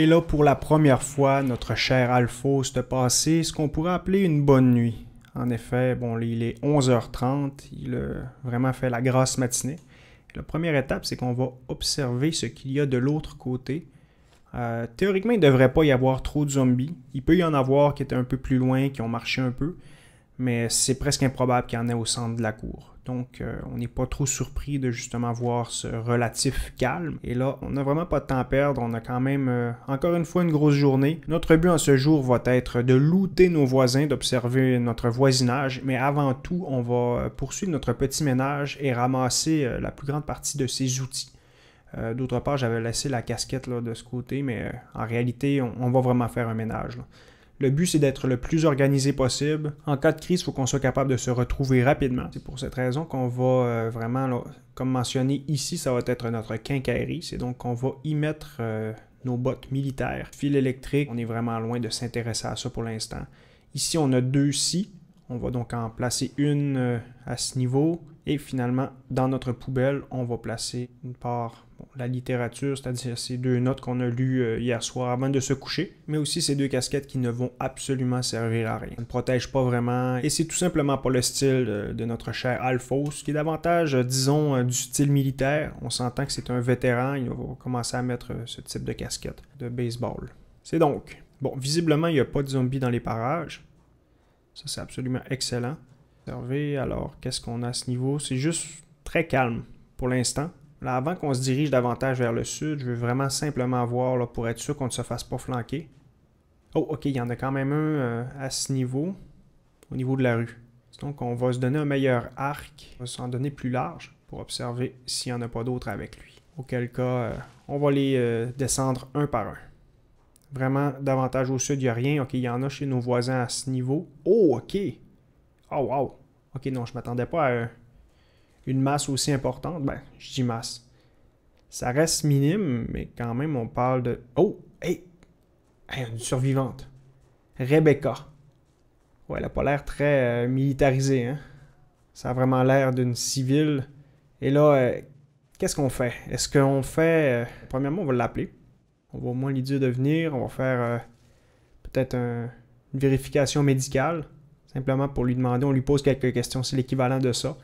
Et là, pour la première fois, notre cher Alphos te passé ce qu'on pourrait appeler une bonne nuit. En effet, bon, il est 11h30, il a vraiment fait la grasse matinée. La première étape, c'est qu'on va observer ce qu'il y a de l'autre côté. Euh, théoriquement, il ne devrait pas y avoir trop de zombies. Il peut y en avoir qui étaient un peu plus loin, qui ont marché un peu mais c'est presque improbable qu'il y en ait au centre de la cour. Donc, euh, on n'est pas trop surpris de justement voir ce relatif calme. Et là, on n'a vraiment pas de temps à perdre. On a quand même, euh, encore une fois, une grosse journée. Notre but en ce jour va être de looter nos voisins, d'observer notre voisinage. Mais avant tout, on va poursuivre notre petit ménage et ramasser euh, la plus grande partie de ces outils. D'autre part, j'avais laissé la casquette de ce côté, mais en réalité, on, va vraiment faire un ménage. Le but, c'est d'être le plus organisé possible. En cas de crise, il faut qu'on soit capable de se retrouver rapidement. C'est pour cette raison qu'on va euh, vraiment, comme mentionné ici, ça va être notre quincaillerie. C'est donc qu'on va y mettre euh, nos bottes militaires, fil électrique. On est vraiment loin de s'intéresser à ça pour l'instant. Ici, on a deux scies. On va donc en placer une euh, à ce niveau et finalement, dans notre poubelle, on va placer une part la littérature, c'est-à-dire ces deux notes qu'on a lues euh, hier soir avant de se coucher, mais aussi ces deux casquettes qui ne vont absolument servir à rien. Ça ne protège pas vraiment, et c'est tout simplement pas le style euh, de, notre cher Alphos, qui est davantage, euh, disons, du style militaire. On s'entend que c'est un vétéran, il va commencer à mettre ce type de casquette de baseball. C'est donc. Bon, visiblement, il n'y a pas de zombies dans les parages. Ça, c'est absolument excellent. Alors, qu'est-ce qu'on a à ce niveau? C'est juste très calme pour l'instant. Là, avant qu'on se dirige davantage vers le sud, je veux vraiment simplement voir pour être sûr qu'on ne se fasse pas flanquer. Oh, ok, il y en a quand même un euh, à ce niveau, au niveau de la rue. Donc, on va se donner un meilleur arc, on va s'en donner plus large pour observer s'il n'y en a pas d'autres avec lui. Auquel cas, euh, on va les euh, descendre un par un. Vraiment, davantage au sud, il n'y a rien. OK, il y en a chez nos voisins à ce niveau. Oh, OK! Oh, wow! Ok, non, je m'attendais pas à une masse aussi importante. Ben, je dis masse. Ça reste minime, mais quand même, on parle de. Oh! Hey! hey une survivante. Rebecca. Ouais, elle a pas l'air très euh, militarisée, hein? Ça a vraiment l'air d'une civile. Et là, euh, qu'est-ce qu'on fait? Est-ce qu'on fait. Euh, premièrement, on va l'appeler. On va au moins lui dire de venir. On va faire peut-être une vérification médicale simplement pour lui demander. On lui pose quelques questions, c'est l'équivalent de ça.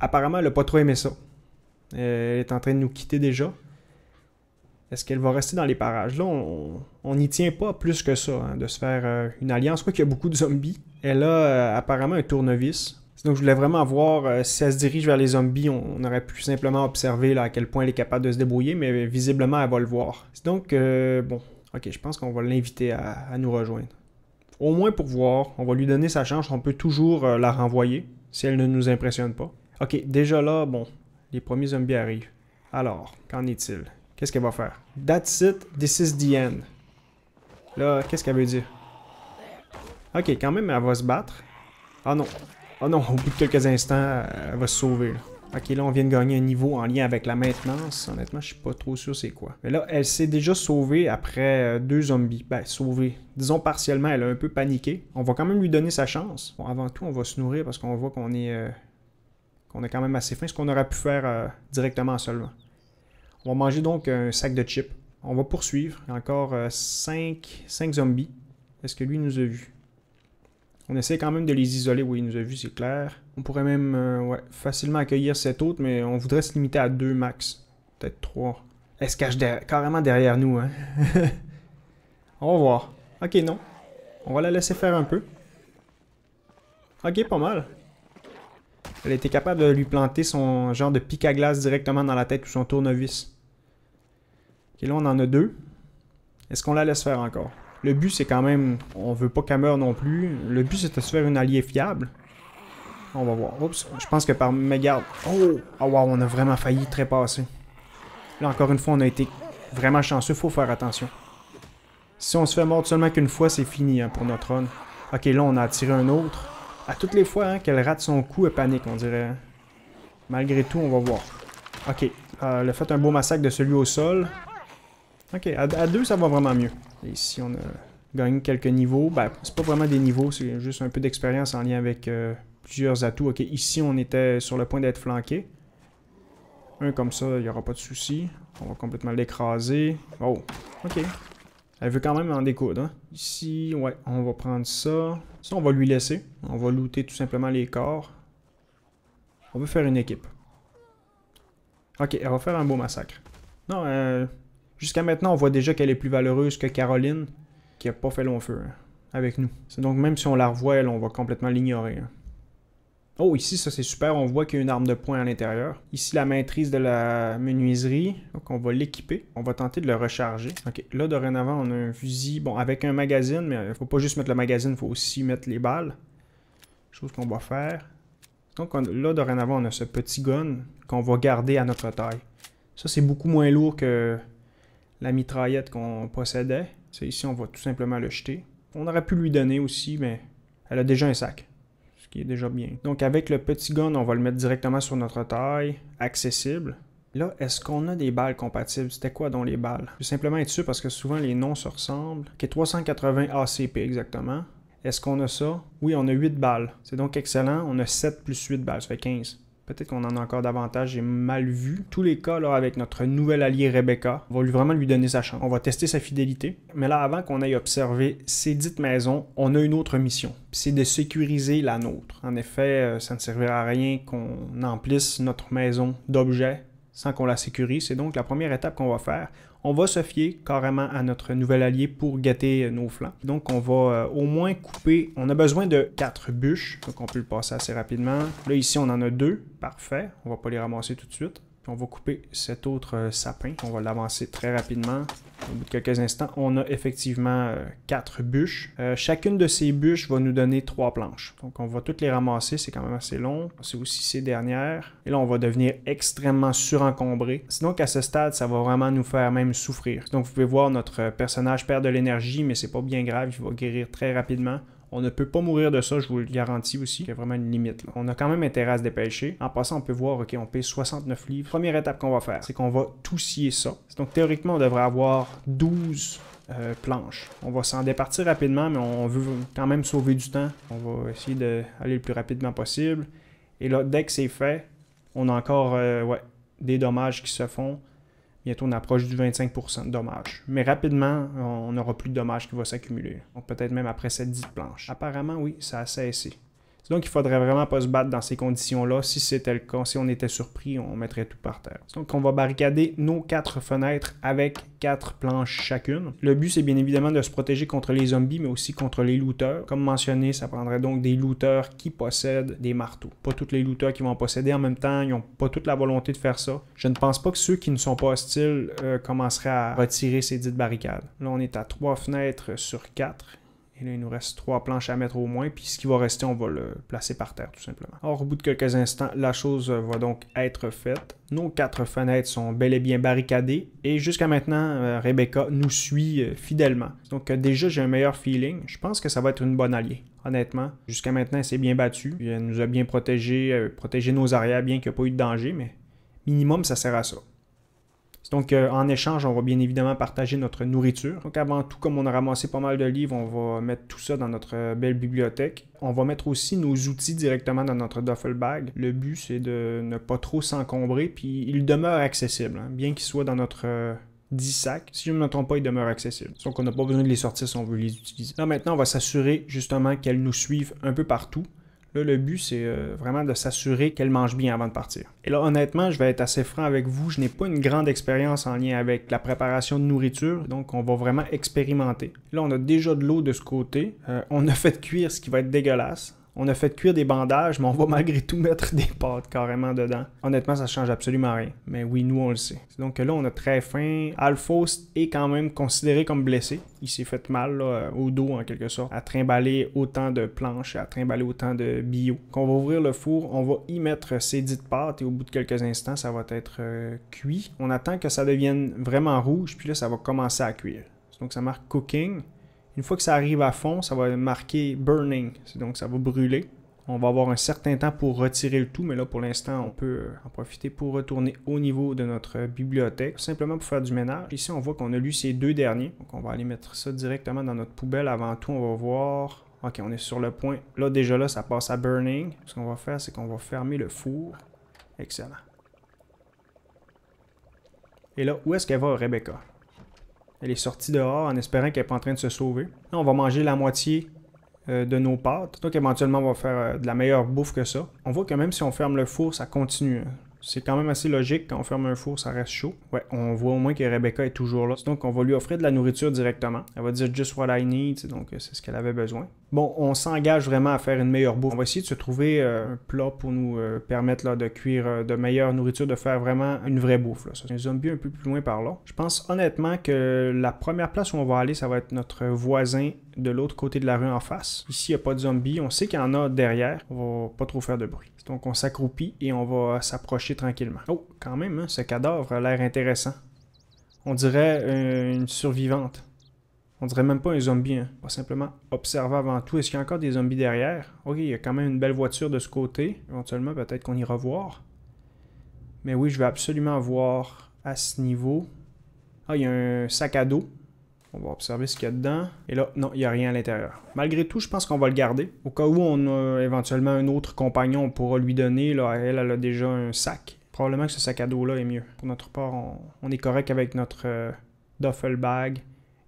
Apparemment, elle n'a pas trop aimé ça. Euh, elle est en train de nous quitter déjà. Est-ce qu'elle va rester dans les parages? Là, on n'y tient pas plus que ça, hein, de se faire euh, une alliance. Quoi qu'il y a beaucoup de zombies, elle a euh, apparemment un tournevis. Donc, je voulais vraiment voir si elle se dirige vers les zombies. On, aurait pu simplement observer à quel point elle est capable de se débrouiller, mais visiblement, elle va le voir. Donc, bon, ok, je pense qu'on va l'inviter à nous rejoindre au moins pour voir. On va lui donner sa chance. On peut toujours euh, la renvoyer si elle ne nous impressionne pas. Ok, déjà là, bon, les premiers zombies arrivent. Alors, qu'en est-il? Qu'est-ce qu'elle va faire? That's it, this is the end. Là, qu'est-ce qu'elle veut dire? Ok, quand même, elle va se battre. Ah non. Ah non, au bout de quelques instants, elle va se sauver. Là. Ok, là, on vient de gagner un niveau en lien avec la maintenance. Honnêtement, je suis pas trop sûr c'est quoi. Mais là, elle s'est déjà sauvée après euh, deux zombies. Ben, sauvée. Disons partiellement, elle a un peu paniqué. On va quand même lui donner sa chance. Bon, avant tout, on va se nourrir parce qu'on voit qu'on est... Euh, qu'on est quand même assez fin. Ce qu'on aurait pu faire euh, directement seulement. On va manger donc un sac de chips. On va poursuivre. Encore 5 zombies. Est-ce que lui nous a vus? On essaie quand même de les isoler. Oui, il nous a vu, c'est clair. On pourrait même euh, facilement accueillir cet autre, mais on voudrait se limiter à deux max. Peut-être trois. Elle se cache carrément derrière nous. Hein? on va voir. Ok, non. On va la laisser faire un peu. Ok, pas mal. Elle était capable de lui planter son genre de pic à glace directement dans la tête ou son tournevis. Ok, là on en a deux. Est-ce qu'on la laisse faire encore? Le but, c'est quand même... On veut pas qu'elle meure non plus. Le but, c'est de se faire une alliée fiable. On va voir. Oups, je pense que par gardes. Oh! Oh wow, on a vraiment failli très passer. Là, encore une fois, on a été vraiment chanceux. Faut faire attention. Si on se fait mordre seulement qu'une fois, c'est fini hein, pour notre run. Ok, là, on a attiré un autre. À toutes les fois hein, qu'elle rate son coup, elle panique, on dirait. Hein. Malgré tout, on va voir. Ok, euh, le fait un beau massacre de celui au sol. Ok, à, deux, ça va vraiment mieux. ici, on a gagné quelques niveaux. Ben, c'est pas vraiment des niveaux, c'est juste un peu d'expérience en lien avec euh, plusieurs atouts. Ok, ici, on était sur le point d'être flanqué. Un comme ça, il n'y aura pas de souci. On va complètement l'écraser. Oh, ok. Elle veut quand même en découdre. Hein. Ici, ouais, on va prendre ça. Ça, on va lui laisser. On va looter tout simplement les corps. On veut faire une équipe. Ok, elle va faire un beau massacre. Non, euh, Jusqu'à maintenant, on voit déjà qu'elle est plus valeureuse que Caroline, qui a pas fait long feu hein, avec nous. donc même si on la revoit, elle, on va complètement l'ignorer. Hein. Oh, ici, ça c'est super, on voit qu'il y a une arme de poing à l'intérieur. Ici, la maîtrise de la menuiserie, donc on va l'équiper. On va tenter de le recharger. là, dorénavant, on a un fusil, bon, avec un magazine, mais il euh, faut pas juste mettre le magazine, il faut aussi mettre les balles. Chose qu'on va faire. Donc là, dorénavant, on a ce petit gun qu'on va garder à notre taille. Ça, c'est beaucoup moins lourd que la mitraillette qu'on possédait. C'est ici, on va tout simplement le jeter. On aurait pu lui donner aussi, mais elle a déjà un sac, ce qui est déjà bien. Donc avec le petit gun, on va le mettre directement sur notre taille, accessible. Là, est-ce qu'on a des balles compatibles? C'était quoi dans les balles? Je vais simplement être sûr parce que souvent les noms se ressemblent. Qui 380 ACP exactement. Est-ce qu'on a ça? Oui, on a 8 balles. C'est donc excellent. On a 7 plus 8 balles, ça fait 15. Peut-être qu'on en a encore davantage, j'ai mal vu. Tous les cas, avec notre nouvel allié Rebecca, on va lui, vraiment lui donner sa chance. On va tester sa fidélité. Mais là, avant qu'on aille observer ces dites maisons, on a une autre mission. C'est de sécuriser la nôtre. En effet, euh, ça ne servira à rien qu'on emplisse notre maison d'objets sans qu'on la sécurise. C'est donc la première étape qu'on va faire on va se fier carrément à notre nouvel allié pour gâter euh, nos flancs. Donc on va euh, au moins couper, on a besoin de quatre bûches, donc on peut le passer assez rapidement. Là ici on en a deux, parfait, on va pas les ramasser tout de suite on va couper cet autre euh, sapin. On va l'avancer très rapidement. Au bout de quelques instants, on a effectivement euh, quatre bûches. Euh, chacune de ces bûches va nous donner trois planches. Donc, on va toutes les ramasser. C'est quand même assez long. C'est aussi ces dernières. Et là, on va devenir extrêmement surencombré. Sinon, qu'à ce stade, ça va vraiment nous faire même souffrir. Donc, vous pouvez voir, notre personnage perd de l'énergie, mais c'est pas bien grave. Il va guérir très rapidement. On ne peut pas mourir de ça, je vous le garantis aussi. Il y a vraiment une limite. On a quand même intérêt à se dépêcher. En passant, on peut voir, qu'on on 69 livres. Première étape qu'on va faire, c'est qu'on va tout scier ça. Donc théoriquement, on devrait avoir 12 euh, planches. On va s'en départir rapidement, mais on veut quand même sauver du temps. On va essayer d'aller le plus rapidement possible. Et là, dès que c'est fait, on a encore euh, des dommages qui se font. Bientôt, on approche du 25 de dommages. Mais rapidement, on n'aura plus de dommages qui vont s'accumuler. peut-être même après cette 10 planches. Apparemment, oui, ça a cessé. Donc, il faudrait vraiment pas se battre dans ces conditions-là. Si c'était le cas, si on était surpris, on mettrait tout par terre. Donc, on va barricader nos quatre fenêtres avec quatre planches chacune. Le but, c'est bien évidemment de se protéger contre les zombies, mais aussi contre les looters. Comme mentionné, ça prendrait donc des looters qui possèdent des marteaux. Pas tous les looters qui vont posséder en même temps. Ils n'ont pas toute la volonté de faire ça. Je ne pense pas que ceux qui ne sont pas hostiles euh, commenceraient à retirer ces dites barricades. Là, on est à trois fenêtres sur quatre il nous reste trois planches à mettre au moins, puis ce qui va rester, on va le placer par terre tout simplement. Or, au bout de quelques instants, la chose euh, va donc être faite. Nos quatre fenêtres sont bel et bien barricadées et jusqu'à maintenant, euh, Rebecca nous suit euh, fidèlement. Donc déjà, j'ai un meilleur feeling. Je pense que ça va être une bonne alliée, honnêtement. Jusqu'à maintenant, elle s'est bien battue. Elle nous a bien protégé, protégé nos arrières, bien qu'il n'y ait pas eu de danger, mais minimum, ça sert à ça. Donc, euh, en échange, on va bien évidemment partager notre nourriture. Donc, avant tout, comme on a ramassé pas mal de livres, on va mettre tout ça dans notre euh, belle bibliothèque. On va mettre aussi nos outils directement dans notre duffel bag. Le but, c'est de ne pas trop s'encombrer, puis il demeure accessible, hein. bien qu'il soit dans notre 10 euh, sacs. Si je ne me trompe pas, il demeure accessible. Donc, on n'a pas besoin de les sortir si on veut les utiliser. Là, maintenant, on va s'assurer justement qu'elles nous suivent un peu partout. Là, le but, c'est euh, vraiment de s'assurer qu'elle mange bien avant de partir. Et là, honnêtement, je vais être assez franc avec vous, je n'ai pas une grande expérience en lien avec la préparation de nourriture, donc on va vraiment expérimenter. Là, on a déjà de l'eau de ce côté. Euh, on a fait cuire ce qui va être dégueulasse. On a fait cuire des bandages, mais on va malgré tout mettre des pâtes carrément dedans. Honnêtement, ça change absolument rien. Mais oui, nous, on le sait. Donc là, on a très faim. Alphos est quand même considéré comme blessé. Il s'est fait mal au dos, en quelque sorte, à trimballer autant de planches, à trimballer autant de bio. on va ouvrir le four, on va y mettre ces dites pâtes et au bout de quelques instants, ça va être euh, cuit. On attend que ça devienne vraiment rouge, puis là, ça va commencer à cuire. Donc ça marque cooking. Une fois que ça arrive à fond, ça va marquer burning, donc ça va brûler. On va avoir un certain temps pour retirer le tout, mais là pour l'instant, on peut euh, en profiter pour retourner au niveau de notre euh, bibliothèque, simplement pour faire du ménage. Ici, on voit qu'on a lu ces deux derniers, donc on va aller mettre ça directement dans notre poubelle. Avant tout, on va voir... Ok, on est sur le point. Là, déjà là, ça passe à burning. Ce qu'on va faire, c'est qu'on va fermer le four. Excellent. Et là, où est-ce qu'elle va, Rebecca? Elle est sortie dehors en espérant qu'elle n'est pas en train de se sauver. Là, on va manger la moitié euh, de nos pâtes. Donc éventuellement, on va faire euh, de la meilleure bouffe que ça. On voit que même si on ferme le four, ça continue. Hein. C'est quand même assez logique, quand on ferme un four, ça reste chaud. Ouais, on voit au moins que Rebecca est toujours là. Donc on va lui offrir de la nourriture directement. Elle va dire just what I need, donc euh, c'est ce qu'elle avait besoin bon, on s'engage vraiment à faire une meilleure bouffe. On va essayer de se trouver euh, un plat pour nous euh, permettre de cuire euh, de meilleure nourriture, de faire vraiment une vraie bouffe. Là. Un zombie un peu plus loin par là. Je pense honnêtement que la première place où on va aller, ça va être notre voisin de l'autre côté de la rue en face. Ici, il n'y a pas de zombie. On sait qu'il y en a derrière. On va pas trop faire de bruit. Donc, on s'accroupit et on va s'approcher tranquillement. Oh, quand même, hein, ce cadavre a l'air intéressant. On dirait une survivante. On dirait même pas un zombie, hein. on va simplement observer avant tout. Est-ce qu'il y a encore des zombies derrière? Ok, il y a quand même une belle voiture de ce côté. Éventuellement, peut-être qu'on ira voir. Mais oui, je vais absolument voir à ce niveau. Ah, il y a un sac à dos. On va observer ce qu'il y a dedans. Et là, non, il n'y a rien à l'intérieur. Malgré tout, je pense qu'on va le garder. Au cas où on a éventuellement un autre compagnon, on pourra lui donner. Là, elle, elle a déjà un sac. Probablement que ce sac à dos-là est mieux. Pour notre part, on, est correct avec notre euh, duffel bag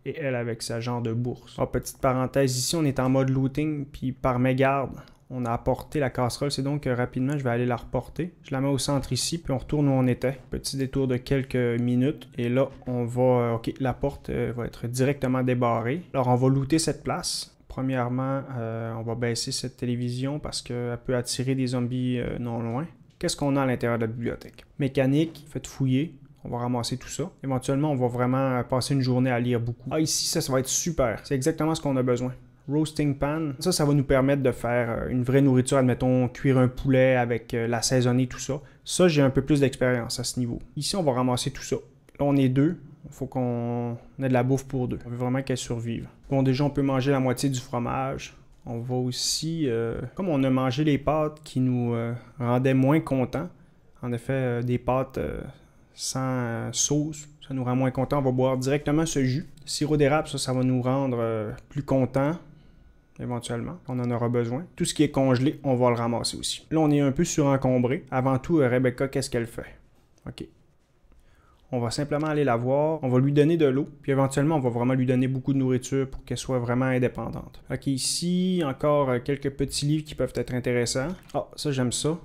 et elle avec sa genre de bourse. En oh, petite parenthèse, ici on est en mode looting, puis par mégarde, on a apporté la casserole, c'est donc euh, rapidement je vais aller la reporter. Je la mets au centre ici, puis on retourne où on était. Petit détour de quelques minutes, et là on va... Euh, ok, la porte euh, va être directement débarrée. Alors on va looter cette place. Premièrement, on va baisser cette télévision parce qu'elle peut attirer des zombies non loin. Qu'est-ce qu'on a à l'intérieur de la bibliothèque Mécanique, faites fouiller. On va ramasser tout ça. Éventuellement, on va vraiment passer une journée à lire beaucoup. Ah, ici, ça, ça va être super. C'est exactement ce qu'on a besoin roasting pan. Ça, ça va nous permettre de faire euh, une vraie nourriture, admettons, cuire un poulet avec euh, l'assaisonner tout ça. Ça, j'ai un peu plus d'expérience à ce niveau. Ici, on va ramasser tout ça. Là, on est deux. Il faut qu'on ait de la bouffe pour deux. On veut vraiment qu'elle survive. Bon, déjà, on peut manger la moitié du fromage. On va aussi... Euh, comme on a mangé les pâtes qui nous rendaient moins contents, en effet, des pâtes sans euh, sauce. Ça nous rend moins contents. On va boire directement ce jus. Sirop d'érable, ça, ça va nous rendre euh, plus contents. éventuellement. On en aura besoin. Tout ce qui est congelé, on va le ramasser aussi. Là, on est un peu surencombré. Avant tout, euh, Rebecca, qu'est-ce qu'elle fait? OK. On va simplement aller la voir, on va lui donner de l'eau, puis éventuellement, on va vraiment lui donner beaucoup de nourriture pour qu'elle soit vraiment indépendante. OK, ici, encore quelques petits livres qui peuvent être intéressants. Ah, ça, j'aime ça.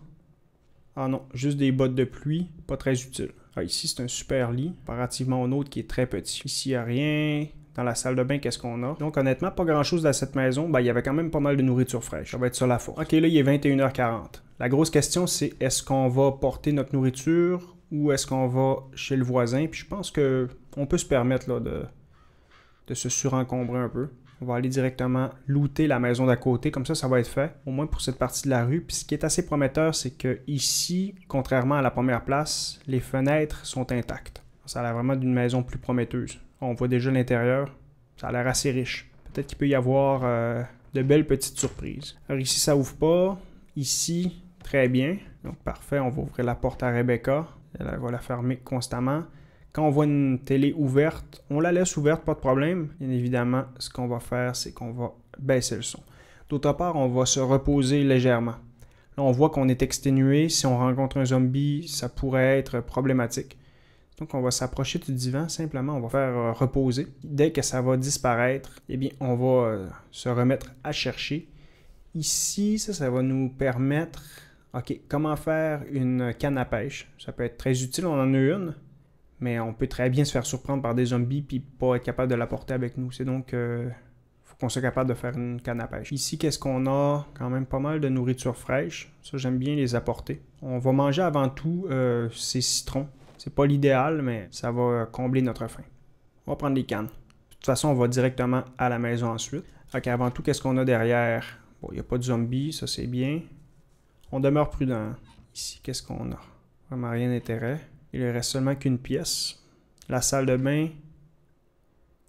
Ah non, juste des bottes de pluie, pas très utile. Ah, ici, c'est un super lit, comparativement au nôtre qui est très petit. Ici, il n'y a rien. Dans la salle de bain, qu'est-ce qu'on a? Donc, honnêtement, pas grand-chose dans cette maison. Ben, il y avait quand même pas mal de nourriture fraîche. Ça va être sur la faute. OK, là, il est 21h40. La grosse question, c'est est-ce qu'on va porter notre nourriture ou est-ce qu'on va chez le voisin? Puis je pense que on peut se permettre là, de, de se surencombrer un peu. On va aller directement looter la maison d'à côté. Comme ça, ça va être fait, au moins pour cette partie de la rue. Puis ce qui est assez prometteur, c'est que ici, contrairement à la première place, les fenêtres sont intactes. Ça a l'air vraiment d'une maison plus prometteuse. On voit déjà l'intérieur. Ça a l'air assez riche. Peut-être qu'il peut y avoir euh, de belles petites surprises. Alors ici, ça ouvre pas. Ici, très bien. Donc parfait, on va ouvrir la porte à Rebecca. Elle va la fermer constamment. Quand on voit une télé ouverte, on la laisse ouverte, pas de problème. Bien évidemment, ce qu'on va faire, c'est qu'on va baisser le son. D'autre part, on va se reposer légèrement. Là, on voit qu'on est exténué. Si on rencontre un zombie, ça pourrait être problématique. Donc, on va s'approcher du divan, simplement, on va faire euh, reposer. Dès que ça va disparaître, eh bien, on va euh, se remettre à chercher. Ici, ça, ça va nous permettre, OK, comment faire une canne à pêche. Ça peut être très utile, on en a une. Mais on peut très bien se faire surprendre par des zombies puis pas être capable de l'apporter avec nous. C'est donc euh, faut qu'on soit capable de faire une canne à pêche. Ici, qu'est-ce qu'on a Quand même pas mal de nourriture fraîche. Ça, j'aime bien les apporter. On va manger avant tout euh, ces citrons. C'est pas l'idéal, mais ça va combler notre faim. On va prendre les cannes. De toute façon, on va directement à la maison ensuite. Ok, avant tout, qu'est-ce qu'on a derrière Bon, il n'y a pas de zombies, ça c'est bien. On demeure prudent. Hein. Ici, qu'est-ce qu'on a Vraiment rien d'intérêt. Il ne reste seulement qu'une pièce. La salle de bain,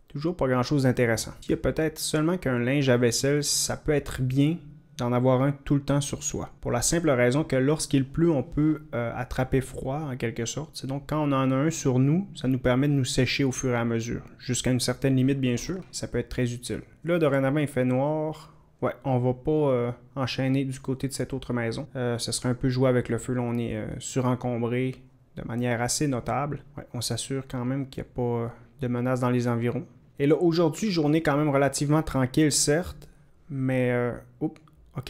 toujours pas grand-chose d'intéressant. Il y a peut-être seulement qu'un linge à vaisselle, ça peut être bien d'en avoir un tout le temps sur soi. Pour la simple raison que lorsqu'il pleut, on peut euh, attraper froid en quelque sorte. C'est donc quand on en a un sur nous, ça nous permet de nous sécher au fur et à mesure. Jusqu'à une certaine limite, bien sûr, ça peut être très utile. Là, dorénavant, il fait noir. Ouais, on va pas euh, enchaîner du côté de cette autre maison. Euh, ce ça serait un peu jouer avec le feu. Là, on est surencombré de manière assez notable. on s'assure quand même qu'il n'y a pas de menace dans les environs. Et là, aujourd'hui, journée quand même relativement tranquille, certes, mais... Euh,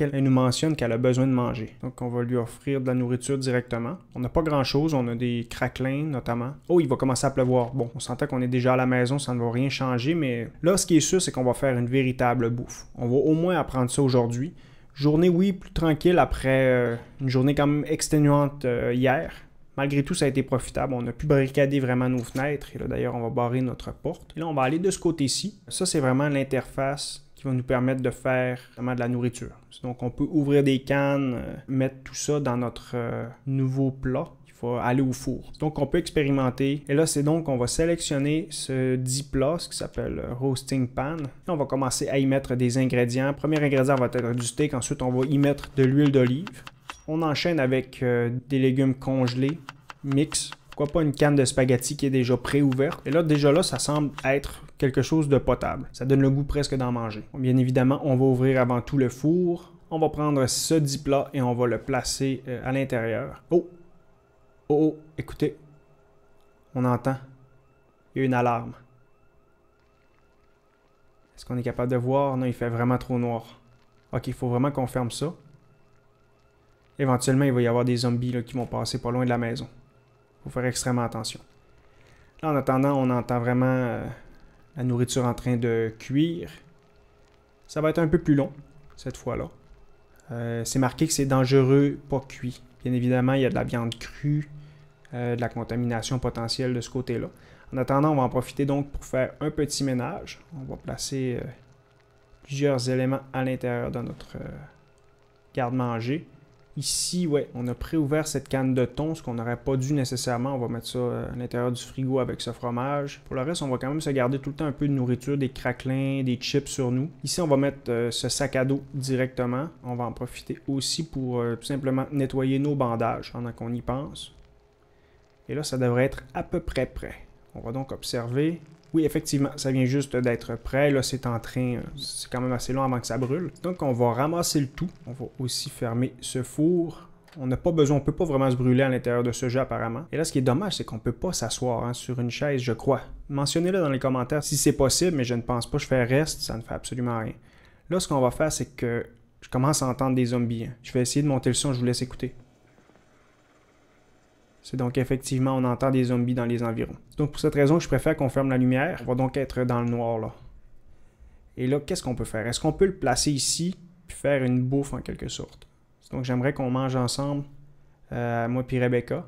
elle nous mentionne qu'elle a besoin de manger. Donc, on va lui offrir de la nourriture directement. On n'a pas grand-chose, on a des craquelins notamment. Oh, il va commencer à pleuvoir. Bon, on sentait qu'on est déjà à la maison, ça ne va rien changer, mais là, ce qui est sûr, c'est qu'on va faire une véritable bouffe. On va au moins apprendre ça aujourd'hui. Journée, oui, plus tranquille après euh, une journée quand même exténuante euh, hier. Malgré tout, ça a été profitable. On a pu barricader vraiment nos fenêtres. Et là, d'ailleurs, on va barrer notre porte. Et là, on va aller de ce côté-ci. Ça, c'est vraiment l'interface qui va nous permettre de faire vraiment de la nourriture. Donc, on peut ouvrir des cannes, euh, mettre tout ça dans notre euh, nouveau plat Il faut aller au four. Donc, on peut expérimenter. Et là, c'est donc, qu'on va sélectionner ce dit plat, ce qui s'appelle euh, Roasting Pan. on va commencer à y mettre des ingrédients. Premier ingrédient va être du steak. Ensuite, on va y mettre de l'huile d'olive. On enchaîne avec euh, des légumes congelés, mix. Pourquoi pas une canne de spaghetti qui est déjà pré-ouverte. Et là, déjà là, ça semble être quelque chose de potable. Ça donne le goût presque d'en manger. Bien évidemment, on va ouvrir avant tout le four. On va prendre ce 10 plat et on va le placer euh, à l'intérieur. Oh! Oh, oh, écoutez. On entend. Il y a une alarme. Est-ce qu'on est capable de voir? Non, il fait vraiment trop noir. Ok, il faut vraiment qu'on ferme ça. Éventuellement, il va y avoir des zombies qui vont passer pas loin de la maison. Faut faire extrêmement attention. Là, en attendant, on entend vraiment euh, la nourriture en train de cuire. Ça va être un peu plus long, cette fois-là. Euh, c'est marqué que c'est dangereux, pas cuit. Bien évidemment, il y a de la viande crue, euh, de la contamination potentielle de ce côté-là. En attendant, on va en profiter donc pour faire un petit ménage. On va placer plusieurs éléments à l'intérieur de notre garde-manger. Ici, ouais, on a préouvert cette canne de thon, ce qu'on n'aurait pas dû nécessairement. On va mettre ça euh, à l'intérieur du frigo avec ce fromage. Pour le reste, on va quand même se garder tout le temps un peu de nourriture, des craquelins, des chips sur nous. Ici, on va mettre euh, ce sac à dos directement. On va en profiter aussi pour euh, tout simplement nettoyer nos bandages pendant qu'on y pense. Et là, ça devrait être à peu près prêt. On va donc observer oui, effectivement, ça vient juste d'être prêt. Là, c'est en train, euh, c'est quand même assez long avant que ça brûle. Donc, on va ramasser le tout. On va aussi fermer ce four. On n'a pas besoin, on peut pas vraiment se brûler à l'intérieur de ce jeu apparemment. Et là, ce qui est dommage, c'est qu'on peut pas s'asseoir hein, sur une chaise, je crois. Mentionnez-le dans les commentaires si c'est possible, mais je ne pense pas. Je fais reste, ça ne fait absolument rien. Là, ce qu'on va faire, c'est que je commence à entendre des zombies. Hein. Je vais essayer de monter le son, je vous laisse écouter. C'est donc effectivement, on entend des zombies dans les environs. Donc pour cette raison, je préfère qu'on ferme la lumière. On va donc être dans le noir là. Et là, qu'est-ce qu'on peut faire? Est-ce qu'on peut le placer ici puis faire une bouffe en quelque sorte? Donc j'aimerais qu'on mange ensemble, euh, moi puis Rebecca.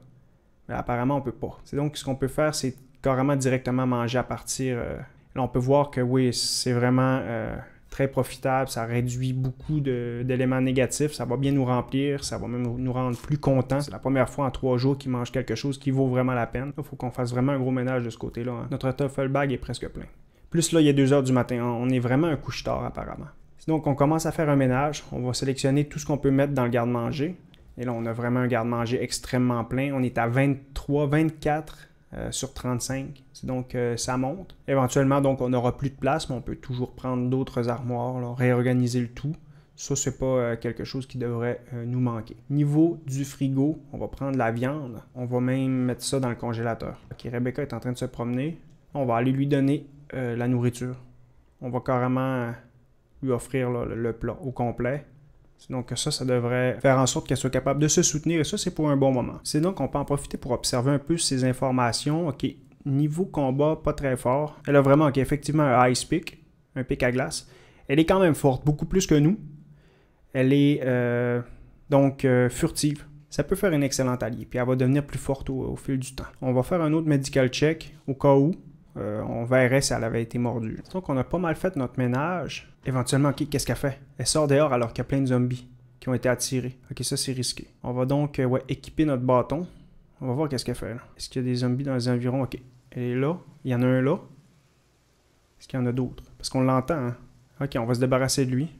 Mais apparemment, on peut pas. C'est donc ce qu'on peut faire, c'est carrément directement manger à partir. Euh, là, on peut voir que oui, c'est vraiment... Euh, très profitable, ça réduit beaucoup d'éléments négatifs, ça va bien nous remplir, ça va même nous rendre plus contents. C'est la première fois en trois jours qu'il mangent quelque chose qui vaut vraiment la peine. Il faut qu'on fasse vraiment un gros ménage de ce côté-là. Hein. Notre Tuffle Bag est presque plein. Plus là, il est 2 heures du matin, on est vraiment un couche-tard apparemment. Donc on commence à faire un ménage, on va sélectionner tout ce qu'on peut mettre dans le garde-manger. Et là, on a vraiment un garde-manger extrêmement plein. On est à 23, 24 euh, sur 35. Donc, euh, ça monte. Éventuellement, donc, on n'aura plus de place, mais on peut toujours prendre d'autres armoires, réorganiser le tout. Ça, c'est pas euh, quelque chose qui devrait nous manquer. Niveau du frigo, on va prendre la viande. On va même mettre ça dans le congélateur. Ok, Rebecca est en train de se promener. On va aller lui donner la nourriture. On va carrément lui offrir le plat au complet. Donc ça, ça devrait faire en sorte qu'elle soit capable de se soutenir et ça, c'est pour un bon moment. C'est donc qu'on peut en profiter pour observer un peu ces informations. OK, niveau combat, pas très fort. Elle a vraiment, OK, effectivement un ice pick, un pic à glace. Elle est quand même forte, beaucoup plus que nous. Elle est euh, donc euh, furtive. Ça peut faire une excellente alliée, puis elle va devenir plus forte au fil du temps. On va faire un autre medical check au cas où. Euh, on verrait si elle avait été mordue. Donc on a pas mal fait notre ménage. Éventuellement, qu'est-ce qu'elle fait? Elle sort dehors alors qu'il y a plein de zombies qui ont été attirés. Ok, ça c'est risqué. On va donc euh, équiper notre bâton. On va voir qu'est-ce qu'elle fait. Est-ce qu'il y a des zombies dans les environs? Ok, elle est là. Il y en a un là. Est-ce qu'il y en a d'autres? Parce qu'on l'entend. Hein. Ok, on va se débarrasser de lui.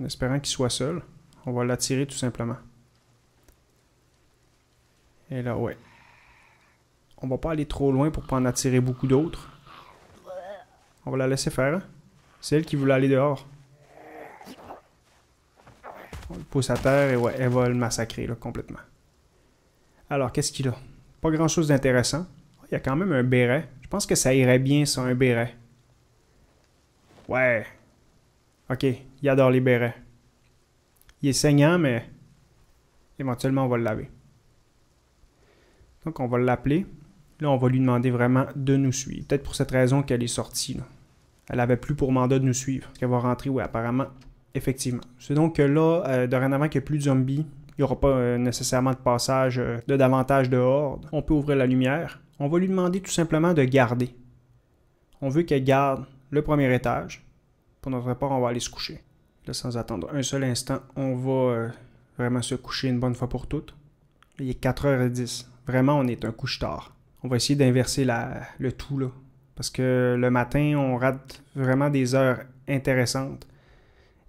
En espérant qu'il soit seul. On va l'attirer tout simplement. Et là, ouais. On va pas aller trop loin pour pas en attirer beaucoup d'autres. On va la laisser faire. Hein. C'est elle qui voulait aller dehors. On le pousse à terre et ouais, elle va le massacrer là, complètement. Alors, qu'est-ce qu'il a Pas grand-chose d'intéressant. Il y a quand même un béret. Je pense que ça irait bien sur un béret. Ouais. Ok, il adore les bérets. Il est saignant, mais éventuellement on va le laver. Donc on va l'appeler. Là, on va lui demander vraiment de nous suivre. Peut-être pour cette raison qu'elle est sortie. Elle n'avait plus pour mandat de nous suivre. Est-ce qu'elle va rentrer, oui, apparemment. Effectivement. C'est donc que là, euh, dorénavant qu'il n'y a plus de zombies, il n'y aura pas euh, nécessairement de passage euh, de davantage de hordes. On peut ouvrir la lumière. On va lui demander tout simplement de garder. On veut qu'elle garde le premier étage. Pour notre part, on va aller se coucher. Là, sans attendre un seul instant, on va vraiment se coucher une bonne fois pour toutes. il est 4h10. Vraiment, on est un couche-tard on va essayer d'inverser le tout. Là, parce que le matin, on rate vraiment des heures intéressantes.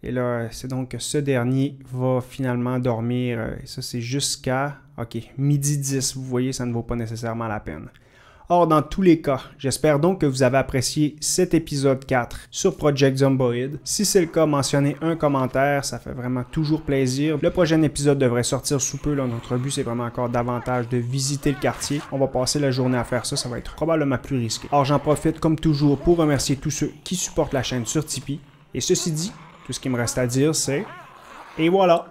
Et là, c'est donc que ce dernier va finalement dormir. Euh, et ça, c'est jusqu'à, OK, midi 10. Vous voyez, ça ne vaut pas nécessairement la peine. Or, dans tous les cas, j'espère donc que vous avez apprécié cet épisode 4 sur Project Zomboid. Si c'est le cas, mentionnez un commentaire, ça fait vraiment toujours plaisir. Le prochain épisode devrait sortir sous peu, là, notre but c'est vraiment encore davantage de visiter le quartier. On va passer la journée à faire ça, ça va être probablement plus risqué. Or, j'en profite comme toujours pour remercier tous ceux qui supportent la chaîne sur Tipeee. Et ceci dit, tout ce qui me reste à dire, c'est... Et voilà